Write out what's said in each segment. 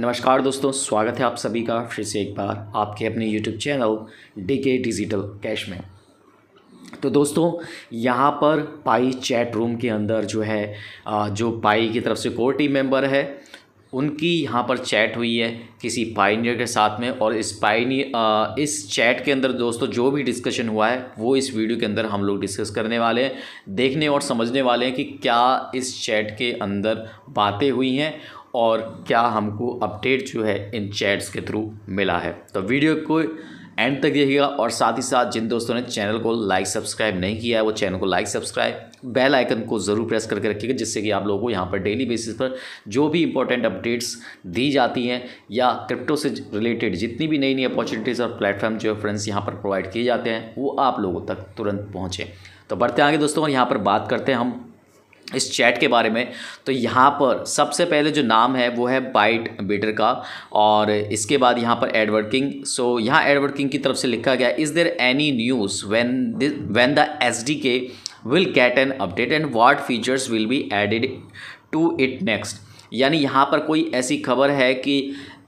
नमस्कार दोस्तों स्वागत है आप सभी का फिर से एक बार आपके अपने YouTube channel D K digital cash में तो दोस्तों यहाँ पर पाई चैट रूम के अंदर जो है जो पाई की तरफ से कोर टीम मेंबर है उनकी यहाँ पर चैट हुई है किसी पाइनियर के साथ में और इस पाइनी इस चैट के अंदर दोस्तों जो भी डिस्कशन हुआ है वो इस वीडियो के अंदर हम लोग डिस्कस करने वाले हैं देखने और समझने वाले हैं कि क्या इस चैट के अंदर बातें हुई हैं और क्या हमको अपडेट जो है इन चैट्स के थ्रू मिला है तो वीडियो को एंड तक देखिएगा और साथ ही साथ जिन दोस्तों ने चैनल को लाइक सब्सक्राइब नहीं किया है वो चैनल को लाइक सब्सक्राइब बेल आइकन को ज़रूर प्रेस करके रखिएगा जिससे कि आप लोगों को यहाँ पर डेली बेसिस पर जो भी इंपॉर्टेंट अपडेट्स दी जाती हैं या क्रिप्टो से रिलेटेड जितनी भी नई नई अपॉर्चुनिटीज़ और प्लेटफॉर्म जो है फ्रेंड्स यहाँ पर प्रोवाइड किए जाते हैं वो आप लोगों तक तुरंत पहुँचें तो बढ़ते आगे दोस्तों और यहाँ पर बात करते हैं हम इस चैट के बारे में तो यहाँ पर सबसे पहले जो नाम है वो है बाइट बीटर का और इसके बाद यहाँ पर एडवर्किंग सो यहाँ एडवर्किंग की तरफ से लिखा गया is there any news when when the S D K will get an update and what features will be added to it next यानी यहाँ पर कोई ऐसी खबर है कि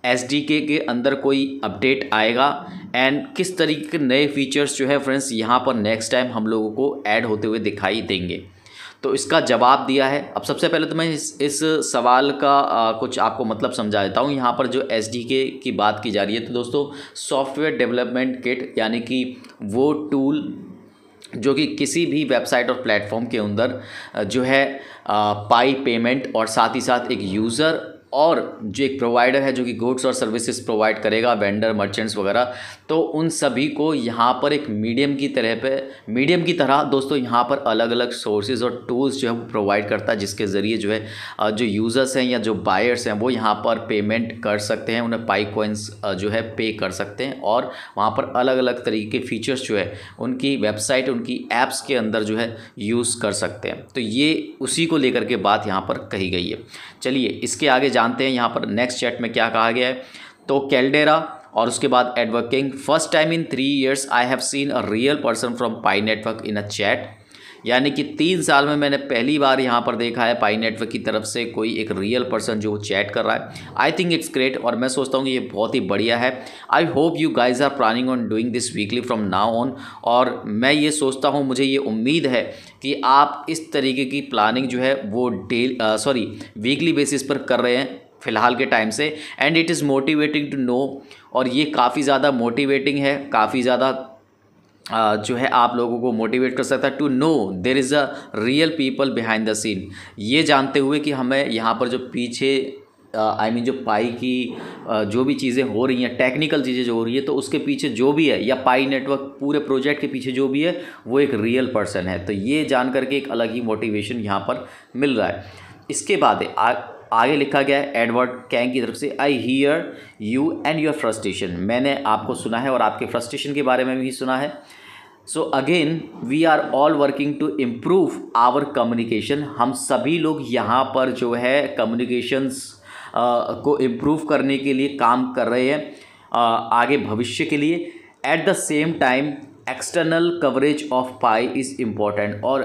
एस डी के के अंदर कोई अपडेट आएगा एंड किस तरीके के नए फीचर्स जो है फ्रेंड्स यहाँ पर नेक्स्ट टाइम हम लोगों को ऐड होते हुए दिखाई देंगे तो इसका जवाब दिया है अब सबसे पहले तो मैं इस इस सवाल का आ, कुछ आपको मतलब समझा देता हूँ यहाँ पर जो एस के की बात की जा रही है तो दोस्तों सॉफ्टवेयर डेवलपमेंट किट यानी कि वो टूल जो कि किसी भी वेबसाइट और प्लेटफॉर्म के अंदर जो है पाई पेमेंट और साथ ही साथ एक यूज़र और जो एक प्रोवाइडर है जो कि गुड्स और सर्विसेज प्रोवाइड करेगा वेंडर मर्चेंट्स वगैरह तो उन सभी को यहाँ पर एक मीडियम की तरह पे मीडियम की तरह दोस्तों यहाँ पर अलग अलग सोर्सेज और टूल्स जो है वो प्रोवाइड करता है जिसके ज़रिए जो है जो यूज़र्स हैं या जो बायर्स हैं वो यहाँ पर पेमेंट कर सकते हैं उन्हें पाई कोइंस जो है पे कर सकते हैं और वहाँ पर अलग अलग तरीके के फीचर्स जो है उनकी वेबसाइट उनकी ऐप्स के अंदर जो है यूज़ कर सकते हैं तो ये उसी को लेकर के बात यहाँ पर कही गई है चलिए इसके आगे जा जानते हैं यहाँ पर नेक्स्ट चैट में क्या कहा गया है तो कैलडेरा और उसके बाद एडवर्किंग first time in three years I have seen a real person from Pi Network in a chat यानी कि तीन साल में मैंने पहली बार यहाँ पर देखा है पाई नेटवर्क की तरफ से कोई एक रियल पर्सन जो चैट कर रहा है आई थिंक इट्स ग्रेट और मैं सोचता हूँ कि ये बहुत ही बढ़िया है I hope you guys are planning on doing this weekly from now on और मैं ये सोचता हूँ मुझे ये उम्मीद है कि आप इस तरीके की प्लानिंग जो है वो डेली सॉरी वीकली बेसिस पर कर रहे हैं फ़िलहाल के टाइम से and it is motivating to know और ये काफ़ी ज़्यादा मोटिवेटिंग है काफ़ी ज़्यादा जो है आप लोगों को मोटिवेट कर सकता है to know there is a real people behind the scene ये जानते हुए कि हमें यहाँ पर जो पीछे आई I मीन mean, जो पाई की जो भी चीज़ें हो रही हैं टेक्निकल चीज़ें जो हो रही है तो उसके पीछे जो भी है या पाई नेटवर्क पूरे प्रोजेक्ट के पीछे जो भी है वो एक रियल पर्सन है तो ये जान करके एक अलग ही मोटिवेशन यहाँ पर मिल रहा है इसके बाद आ, आगे लिखा गया है एडवर्ड कैंग की तरफ से I hear you and your frustration मैंने आपको सुना है और आपके फ्रस्ट्रेशन के बारे में भी सुना है so again we are all working to improve our communication हम सभी लोग यहाँ पर जो है कम्युनिकेशंस को इम्प्रूव करने के लिए काम कर रहे हैं uh, आगे भविष्य के लिए at the same time external coverage of Pi is important और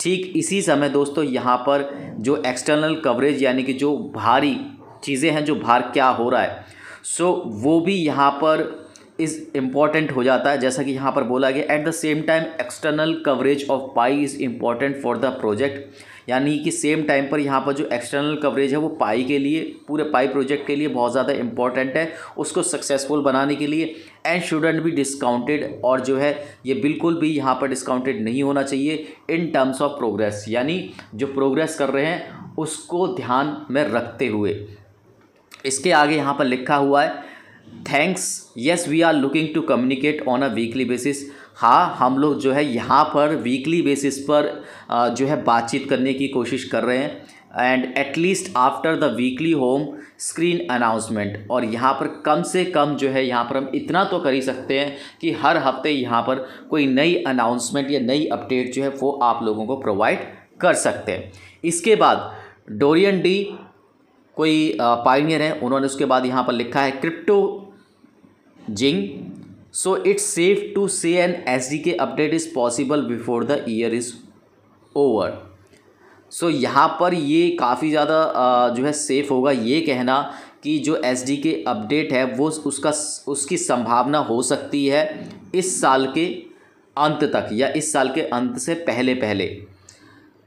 ठीक इसी समय दोस्तों यहाँ पर जो एक्सटर्नल कवरेज यानी कि जो भारी चीज़ें हैं जो भार क्या हो रहा है सो वो भी यहाँ पर इज़ इम्पॉर्टेंट हो जाता है जैसा कि यहाँ पर बोला गया at the same time external coverage of Pi is important for the project यानी कि सेम टाइम पर यहाँ पर जो एक्सटर्नल कवरेज है वो पाई के लिए पूरे पाई प्रोजेक्ट के लिए बहुत ज़्यादा इम्पॉर्टेंट है उसको सक्सेसफुल बनाने के लिए एंड शुडेंट भी डिस्काउंटेड और जो है ये बिल्कुल भी यहाँ पर डिस्काउंटेड नहीं होना चाहिए इन टर्म्स ऑफ प्रोग्रेस यानी जो प्रोग्रेस कर रहे हैं उसको ध्यान में रखते हुए इसके आगे यहाँ पर लिखा हुआ है thanks yes we are looking to communicate on a weekly basis हाँ हम लोग जो है यहाँ पर वीकली बेसिस पर जो है बातचीत करने की कोशिश कर रहे हैं and at least after the weekly home screen announcement और यहाँ पर कम से कम जो है यहाँ पर हम इतना तो कर ही सकते हैं कि हर हफ्ते यहाँ पर कोई नई अनाउंसमेंट या नई अपडेट जो है वो आप लोगों को प्रोवाइड कर सकते हैं इसके बाद डोरियन डी कोई पाइनियर हैं उन्होंने उसके बाद यहाँ पर लिखा है Cryptozing so it's safe to say an S D K update is possible before the year is over so so, यहाँ पर ये काफ़ी ज़्यादा जो है सेफ़ होगा ये कहना कि जो एस डी के अपडेट है वो उसका उसकी संभावना हो सकती है इस साल के अंत तक या इस साल के अंत से पहले पहले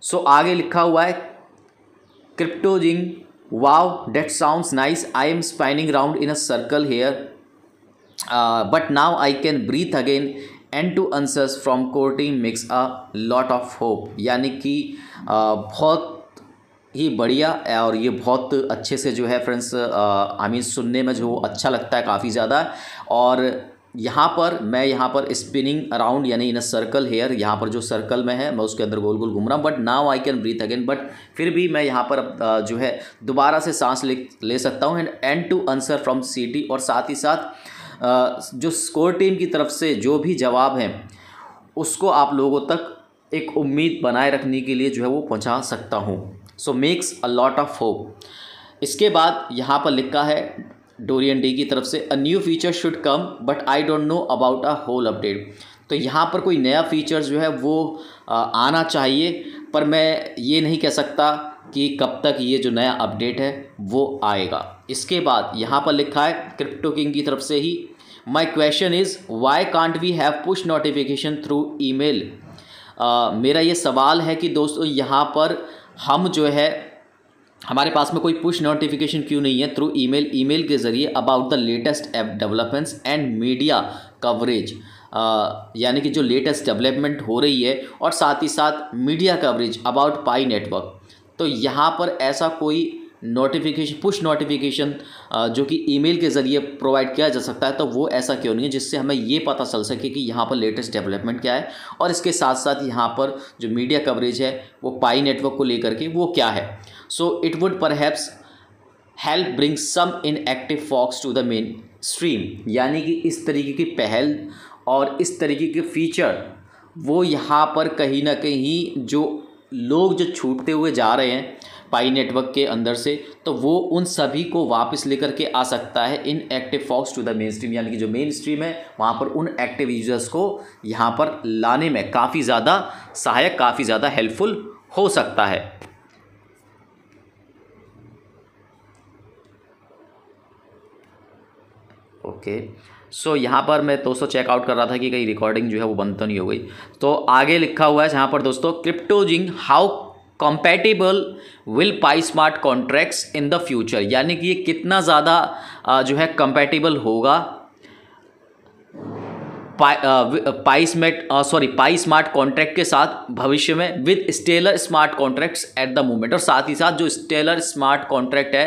सो so, आगे लिखा हुआ है Cryptozing wow that sounds nice I am spinning round in a circle here but now I can breathe again and two answers from core team makes a lot of hope यानी कि बहुत ही बढ़िया और ये बहुत अच्छे से जो है फ्रेंड्स आई मीन सुनने में जो अच्छा लगता है काफ़ी ज़्यादा और यहाँ पर मैं यहाँ पर स्पिनिंग अराउंड यानी इन अ सर्कल हेयर यहाँ पर जो सर्कल में है मैं उसके अंदर गोल गोल घूम रहा हूँ but now I can breathe again but फिर भी मैं यहाँ पर जो है दोबारा से सांस ले ले सकता हूँ and and two answer from city और साथ ही साथ जो स्कोर टीम की तरफ से जो भी जवाब हैं उसको आप लोगों तक एक उम्मीद बनाए रखने के लिए जो है वो पहुंचा सकता हूँ so makes a lot of hope इसके बाद यहाँ पर लिखा है डोरियन डी की तरफ से a new feature should come but I don't know about a whole update तो यहाँ पर कोई नया फीचर जो है वो आना चाहिए पर मैं ये नहीं कह सकता कि कब तक ये जो नया अपडेट है वो आएगा इसके बाद यहाँ पर लिखा है क्रिप्टो किंग की तरफ से ही my question is why can't we have push notification through email मेरा ये सवाल है कि दोस्तों यहाँ पर हम जो है हमारे पास में कोई पुश नोटिफिकेशन क्यों नहीं है थ्रू ईमेल ईमेल के ज़रिए about the latest app developments and media coverage यानी कि जो लेटेस्ट डेवलपमेंट हो रही है और साथ ही साथ media coverage about Pi Network तो यहाँ पर ऐसा कोई नोटिफिकेशन पुश नोटिफिकेशन जो कि ईमेल के ज़रिए प्रोवाइड किया जा सकता है तो वो ऐसा क्यों नहीं है जिससे हमें ये पता चल सके कि यहाँ पर लेटेस्ट डेवलपमेंट क्या है और इसके साथ साथ यहाँ पर जो मीडिया कवरेज है वो पाई नेटवर्क को लेकर के वो क्या है so it would perhaps help bring some inactive folks to the mainstream यानी कि इस तरीके की पहल और इस तरीके के फीचर वो यहाँ पर कहीं ना कहीं जो लोग जो छूटते हुए जा रहे हैं पाई नेटवर्क के अंदर से तो वो उन सभी को वापस लेकर के आ सकता है inactive folks to the mainstream यानी कि जो मेन स्ट्रीम है वहाँ पर उन एक्टिव यूजर्स को यहाँ पर लाने में काफ़ी ज़्यादा सहायक काफ़ी ज़्यादा हेल्पफुल हो सकता है ओके okay. सो so, यहाँ पर मैं दोस्तों चेकआउट कर रहा था कि कहीं रिकॉर्डिंग जो है वो बंद तो नहीं हो गई तो आगे लिखा हुआ है यहाँ पर दोस्तों Cryptozing how compatible will Pi smart contracts in the future यानी कि ये कितना ज़्यादा जो है कंपेटिबल होगा Pi smart sorry Pi smart contract के साथ भविष्य में with Stellar smart contracts at the moment और साथ ही साथ जो स्टेलर स्मार्ट कॉन्ट्रैक्ट है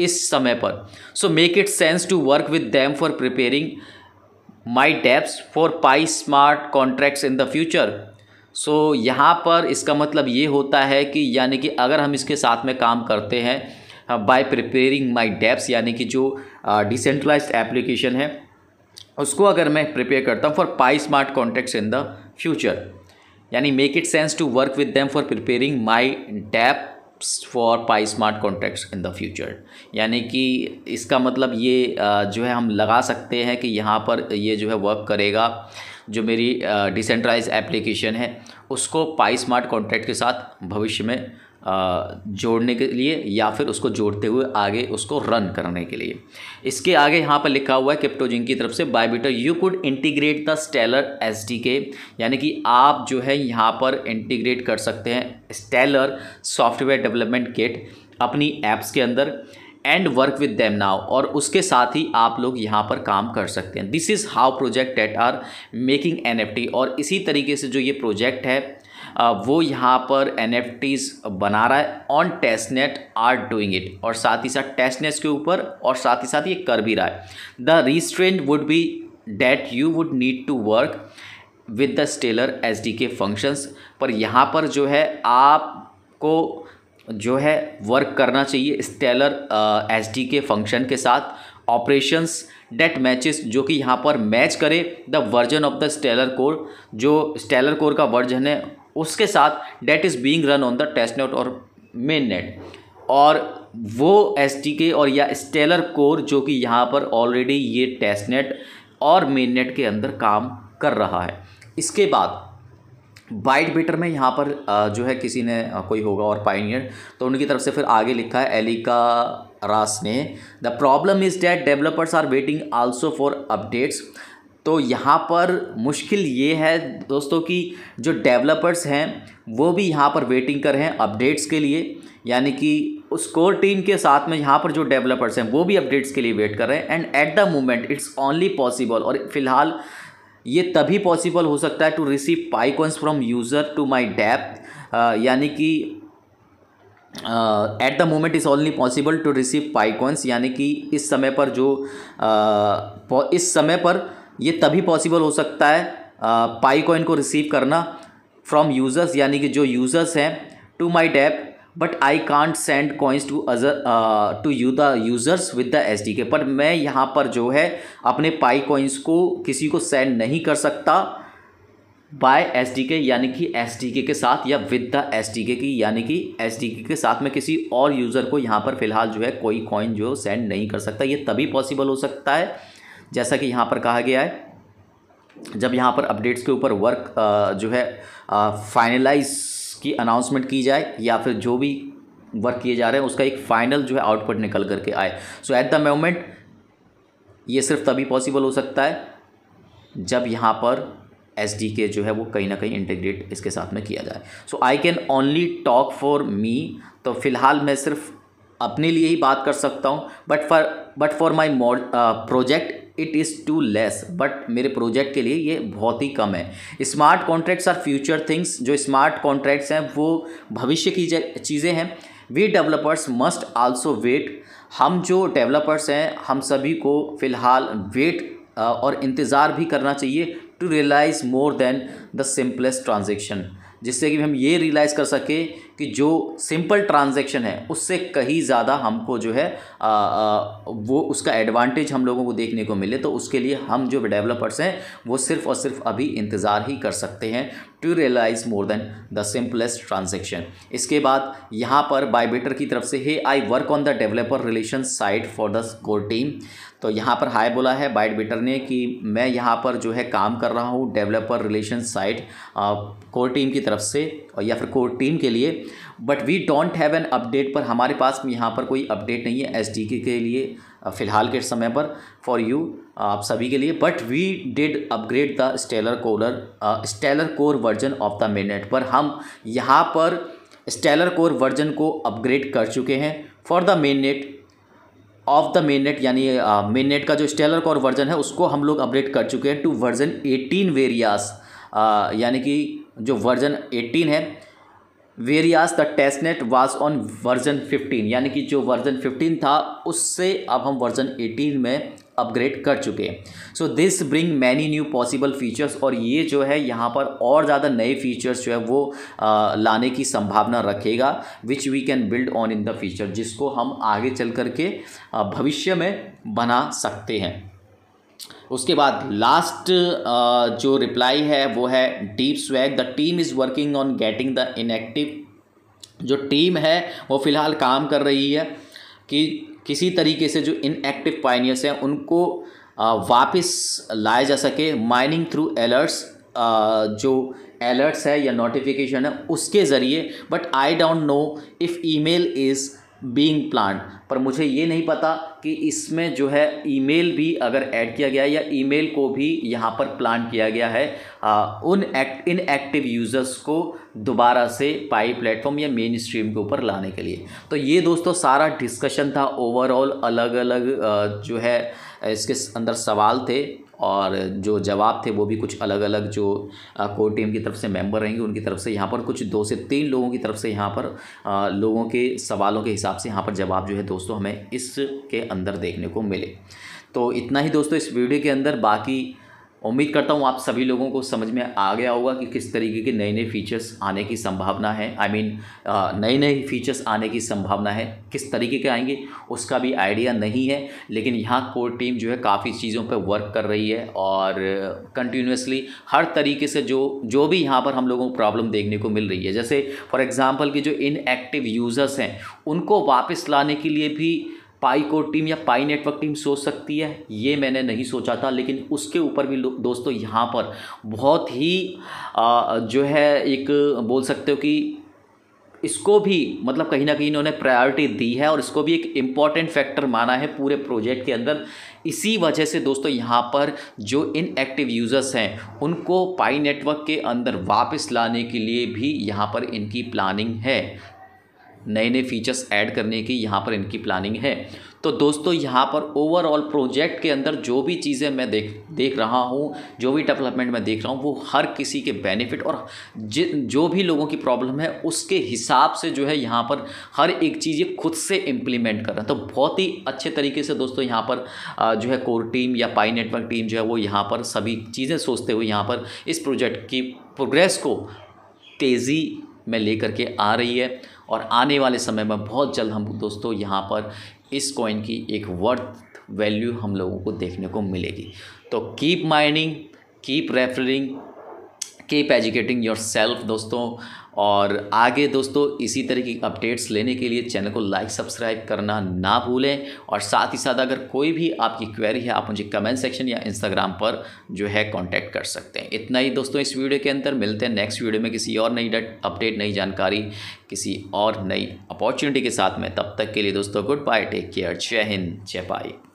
इस समय पर so make it sense to work with them for preparing my dapps for Pi smart contracts in the future so यहाँ पर इसका मतलब ये होता है कि यानी कि अगर हम इसके साथ में काम करते हैं बाई प्रिपेयरिंग माई डेप्स यानी कि जो डिसेंट्रलाइज uh, एप्लीकेशन है उसको अगर मैं प्रिपेयर करता हूँ for Pi smart contracts in the future यानी make it sense to work with them for preparing my dapp for Pi smart contracts in the future यानी कि इसका मतलब ये जो है हम लगा सकते हैं कि यहाँ पर ये जो है वर्क करेगा जो मेरी डिसेंट्राइज एप्लीकेशन है उसको पाई स्मार्ट कॉन्ट्रैक्ट के साथ भविष्य में जोड़ने के लिए या फिर उसको जोड़ते हुए आगे उसको रन करने के लिए इसके आगे यहाँ पर लिखा हुआ है क्रिप्टोजिंग की तरफ से बायबीटर you could integrate the Stellar S यानी कि आप जो है यहाँ पर इंटीग्रेट कर सकते हैं स्टेलर सॉफ्टवेयर डेवलपमेंट किट अपनी ऐप्स के अंदर and work with them now और उसके साथ ही आप लोग यहाँ पर काम कर सकते हैं this is how project at are making an और इसी तरीके से जो ये प्रोजेक्ट है वो यहाँ पर एन बना रहा है on testnet are doing it और साथ ही साथ टेस्टनेट के ऊपर और साथ ही साथ ये कर भी रहा है the restraint would be that you would need to work with the Stellar S D K functions पर यहाँ पर जो है आपको जो है वर्क करना चाहिए Stellar S D K function के साथ ऑपरेशंस डेट मैचेस जो कि यहाँ पर मैच करे the version of the Stellar core जो स्टेलर कोर का वर्जन है उसके साथ that is being run on the testnet और मेन नेट और वो एस के और या स्टेलर कोर जो कि यहाँ पर ऑलरेडी ये टेस्ट नेट और मेन नेट के अंदर काम कर रहा है इसके बाद बाइट बीटर में यहाँ पर जो है किसी ने कोई होगा और पाइनियर तो उनकी तरफ से फिर आगे लिखा है एलिका रास ने the problem is that developers are waiting also for updates तो यहाँ पर मुश्किल ये है दोस्तों कि जो डेवलपर्स हैं वो भी यहाँ पर वेटिंग कर रहे हैं अपडेट्स के लिए यानी कि उस कोर टीम के साथ में यहाँ पर जो डेवलपर्स हैं वो भी अपडेट्स के लिए वेट कर रहे हैं and at the moment it's only possible और फिलहाल ये तभी पॉसिबल हो सकता है to receive Pi coins from user to my dapp यानी कि at the moment is only possible to receive Pi coins यानी कि इस समय पर जो uh, इस समय पर ये तभी पॉसिबल हो सकता है पाई कॉइन को रिसीव करना फ्रॉम यूज़र्स यानी कि जो यूज़र्स हैं to my dapp but I can't send coins to other to you the users with the S D K पर मैं यहाँ पर जो है अपने पाई कॉइन्स को किसी को सेंड नहीं कर सकता बाय एस डी के यानी कि एस डी के के साथ या विद द एस डी के की यानी कि एस डी के के साथ में किसी और यूज़र को यहाँ पर फिलहाल जो है कोई कॉइन जो सेंड नहीं कर सकता ये तभी पॉसिबल हो सकता है जैसा कि यहाँ पर कहा गया है जब यहाँ पर अपडेट्स के ऊपर वर्क जो है फाइनलाइज की अनाउंसमेंट की जाए या फिर जो भी वर्क किए जा रहे हैं उसका एक फाइनल जो है आउटपुट निकल करके आए सो एट द मोमेंट ये सिर्फ तभी पॉसिबल हो सकता है जब यहाँ पर एस डी के जो है वो कहीं ना कहीं इंटीग्रेट इसके साथ में किया जाए so I can only talk for me तो फिलहाल मैं सिर्फ अपने लिए ही बात कर सकता हूँ but for but for my project it is too less बट मेरे प्रोजेक्ट के लिए ये बहुत ही कम है smart contracts are future things जो स्मार्ट कॉन्ट्रैक्ट्स हैं वो भविष्य की चीज़ें हैं we developers must also wait हम जो डेवलपर्स हैं हम सभी को फ़िलहाल वेट और इंतज़ार भी करना चाहिए to realise more than the simplest transaction जिससे कि हम ये रियलाइज़ कर सकें कि जो सिंपल ट्रांजैक्शन है उससे कहीं ज़्यादा हमको जो है आ, आ, वो उसका एडवांटेज हम लोगों को देखने को मिले तो उसके लिए हम जो डेवलपर्स हैं वो सिर्फ और सिर्फ अभी इंतज़ार ही कर सकते हैं to realise more than the simplest transaction इसके बाद यहाँ पर बायबेटर की तरफ से hey I work on the developer relation site for the core team तो यहाँ पर हाय बोला है बाइट बेटर ने कि मैं यहाँ पर जो है काम कर रहा हूँ developer relation site core team की तरफ से और या फिर कोर टीम के लिए but we don't have an update पर हमारे पास यहाँ पर कोई अपडेट नहीं है एस के लिए फ़िलहाल के समय पर फॉर यू आप सभी के लिए but we did upgrade the stellar collar stellar core version of the mainnet पर हम यहाँ पर स्टेलर कोर वर्जन को अपग्रेड कर चुके हैं for the main net of the main net यानी मेन नेट का जो स्टेलर कोर वर्जन है उसको हम लोग अपग्रेड कर चुके हैं टू वर्जन एटीन वेरियास यानी कि जो वर्जन एटीन है whereas the testnet was on version 15 यानी कि जो वर्जन 15 था उससे अब हम वर्जन 18 में अपग्रेड कर चुके हैं so this bring many new possible features और ये जो है यहाँ पर और ज़्यादा नए फीचर्स जो है वो आ, लाने की संभावना रखेगा which we can build on in the future जिसको हम आगे चल करके भविष्य में बना सकते हैं उसके बाद लास्ट जो रिप्लाई है वो है deep swag the team is working on getting the inactive जो टीम है वो फ़िलहाल काम कर रही है कि किसी तरीके से जो इनएक्टिव पाइनियर्स हैं उनको वापस लाया जा सके माइनिंग थ्रू अलर्ट्स जो अलर्ट्स है या नोटिफिकेशन है उसके ज़रिए but I don't know if email is being plan पर मुझे ये नहीं पता कि इसमें जो है ईमेल भी अगर ऐड किया गया या ईमेल को भी यहाँ पर प्लान किया गया है आ, उन एक्ट इन एक्टिव यूज़र्स को दोबारा से पाई प्लेटफॉर्म या मेन स्ट्रीम के ऊपर लाने के लिए तो ये दोस्तों सारा डिस्कशन था ओवरऑल अलग अलग जो है इसके अंदर सवाल थे और जो जवाब थे वो भी कुछ अलग अलग जो कोर टीम की तरफ से मेंबर रहेंगे उनकी तरफ से यहाँ पर कुछ दो से तीन लोगों की तरफ से यहाँ पर लोगों के सवालों के हिसाब से यहाँ पर जवाब जो है दोस्तों हमें इसके अंदर देखने को मिले तो इतना ही दोस्तों इस वीडियो के अंदर बाकी उम्मीद करता हूँ आप सभी लोगों को समझ में आ गया होगा कि किस तरीके के नए नए फीचर्स आने की संभावना है आई मीन नए नए फीचर्स आने की संभावना है किस तरीके के आएंगे उसका भी आइडिया नहीं है लेकिन यहाँ कोर टीम जो है काफ़ी चीज़ों पर वर्क कर रही है और कंटिन्यूसली हर तरीके से जो जो भी यहाँ पर हम लोगों को प्रॉब्लम देखने को मिल रही है जैसे फॉर एग्ज़ाम्पल कि जो इनएक्टिव यूज़र्स हैं उनको वापस लाने के लिए भी पाई कोड टीम या पाई नेटवर्क टीम सोच सकती है ये मैंने नहीं सोचा था लेकिन उसके ऊपर भी दोस्तों यहाँ पर बहुत ही आ, जो है एक बोल सकते हो कि इसको भी मतलब कहीं ना कहीं इन्होंने प्रायोरिटी दी है और इसको भी एक इम्पॉर्टेंट फैक्टर माना है पूरे प्रोजेक्ट के अंदर इसी वजह से दोस्तों यहाँ पर जो इनएक्टिव यूज़र्स हैं उनको पाई नेटवर्क के अंदर वापस लाने के लिए भी यहाँ पर इनकी प्लानिंग है नए नए फीचर्स ऐड करने की यहाँ पर इनकी प्लानिंग है तो दोस्तों यहाँ पर ओवरऑल प्रोजेक्ट के अंदर जो भी चीज़ें मैं देख देख रहा हूँ जो भी डेवलपमेंट मैं देख रहा हूँ वो हर किसी के बेनिफिट और जि जो भी लोगों की प्रॉब्लम है उसके हिसाब से जो है यहाँ पर हर एक चीज़ ये खुद से इम्प्लीमेंट कर रहे हैं तो बहुत ही अच्छे तरीके से दोस्तों यहाँ पर जो है कोर टीम या पाई नेटवर्क टीम जो है वो यहाँ पर सभी चीज़ें सोचते हुए यहाँ पर इस प्रोजेक्ट की प्रोग्रेस को तेज़ी में ले के आ रही है और आने वाले समय में बहुत जल्द हम दोस्तों यहाँ पर इस कॉइन की एक वर्थ वैल्यू हम लोगों को देखने को मिलेगी तो keep mining keep referring keep educating yourself दोस्तों और आगे दोस्तों इसी तरह की अपडेट्स लेने के लिए चैनल को लाइक सब्सक्राइब करना ना भूलें और साथ ही साथ अगर कोई भी आपकी क्वेरी है आप मुझे कमेंट सेक्शन या इंस्टाग्राम पर जो है कांटेक्ट कर सकते हैं इतना ही दोस्तों इस वीडियो के अंदर मिलते हैं नेक्स्ट वीडियो में किसी और नई अपडेट नई जानकारी किसी और नई अपॉर्चुनिटी के साथ में तब तक के लिए दोस्तों गुड बाय टेक केयर जय हिंद जय बाई